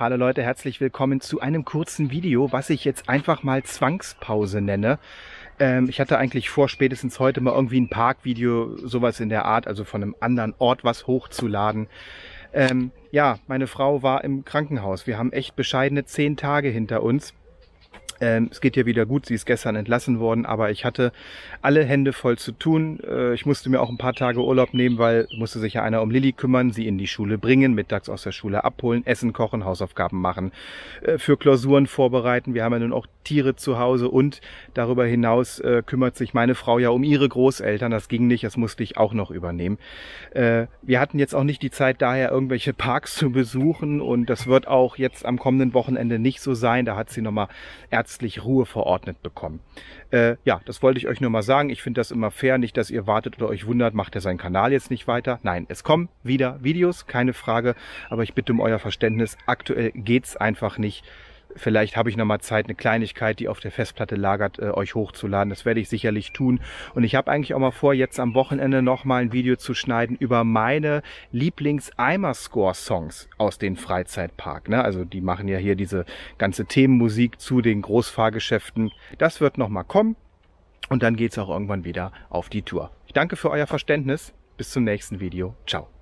Hallo Leute, herzlich willkommen zu einem kurzen Video, was ich jetzt einfach mal Zwangspause nenne. Ähm, ich hatte eigentlich vor, spätestens heute mal irgendwie ein Parkvideo, sowas in der Art, also von einem anderen Ort was hochzuladen. Ähm, ja, meine Frau war im Krankenhaus. Wir haben echt bescheidene zehn Tage hinter uns. Ähm, es geht ja wieder gut, sie ist gestern entlassen worden, aber ich hatte alle Hände voll zu tun. Äh, ich musste mir auch ein paar Tage Urlaub nehmen, weil musste sich ja einer um Lilly kümmern, sie in die Schule bringen, mittags aus der Schule abholen, Essen kochen, Hausaufgaben machen, äh, für Klausuren vorbereiten. Wir haben ja nun auch Tiere zu Hause und darüber hinaus äh, kümmert sich meine Frau ja um ihre Großeltern. Das ging nicht, das musste ich auch noch übernehmen. Äh, wir hatten jetzt auch nicht die Zeit, daher irgendwelche Parks zu besuchen und das wird auch jetzt am kommenden Wochenende nicht so sein. Da hat sie nochmal Ärzte ärztlich Ruhe verordnet bekommen. Äh, ja, das wollte ich euch nur mal sagen. Ich finde das immer fair. Nicht, dass ihr wartet oder euch wundert, macht er seinen Kanal jetzt nicht weiter. Nein, es kommen wieder Videos, keine Frage. Aber ich bitte um euer Verständnis. Aktuell geht's einfach nicht. Vielleicht habe ich nochmal Zeit, eine Kleinigkeit, die auf der Festplatte lagert, äh, euch hochzuladen. Das werde ich sicherlich tun. Und ich habe eigentlich auch mal vor, jetzt am Wochenende nochmal ein Video zu schneiden über meine Lieblings-Eimer-Score-Songs aus den Freizeitpark. Ne? Also die machen ja hier diese ganze Themenmusik zu den Großfahrgeschäften. Das wird nochmal kommen. Und dann geht's auch irgendwann wieder auf die Tour. Ich danke für euer Verständnis. Bis zum nächsten Video. Ciao.